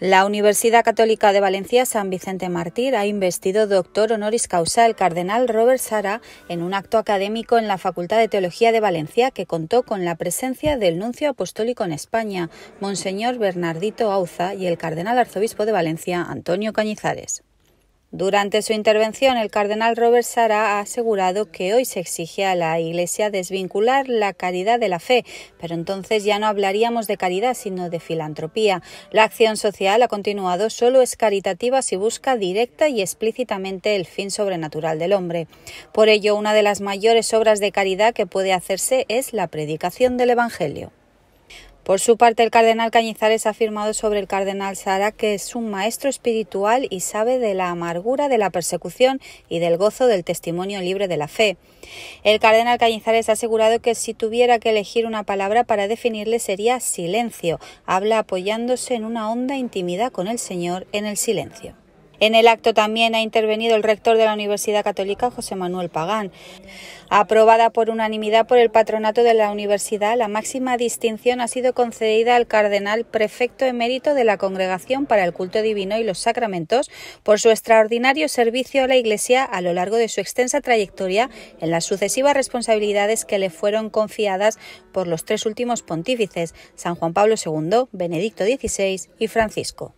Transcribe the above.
La Universidad Católica de Valencia San Vicente Mártir ha investido doctor honoris causa al cardenal Robert Sara en un acto académico en la Facultad de Teología de Valencia que contó con la presencia del nuncio apostólico en España, Monseñor Bernardito Auza, y el cardenal arzobispo de Valencia, Antonio Cañizares. Durante su intervención, el cardenal Robert Sara ha asegurado que hoy se exige a la Iglesia desvincular la caridad de la fe, pero entonces ya no hablaríamos de caridad, sino de filantropía. La acción social, ha continuado, solo es caritativa si busca directa y explícitamente el fin sobrenatural del hombre. Por ello, una de las mayores obras de caridad que puede hacerse es la predicación del Evangelio. Por su parte, el cardenal Cañizares ha afirmado sobre el cardenal Sara que es un maestro espiritual y sabe de la amargura de la persecución y del gozo del testimonio libre de la fe. El cardenal Cañizares ha asegurado que si tuviera que elegir una palabra para definirle sería silencio. Habla apoyándose en una honda intimidad con el Señor en el silencio. En el acto también ha intervenido el rector de la Universidad Católica, José Manuel Pagán. Aprobada por unanimidad por el patronato de la universidad, la máxima distinción ha sido concedida al cardenal prefecto emérito de la Congregación para el Culto Divino y los Sacramentos por su extraordinario servicio a la Iglesia a lo largo de su extensa trayectoria en las sucesivas responsabilidades que le fueron confiadas por los tres últimos pontífices, San Juan Pablo II, Benedicto XVI y Francisco.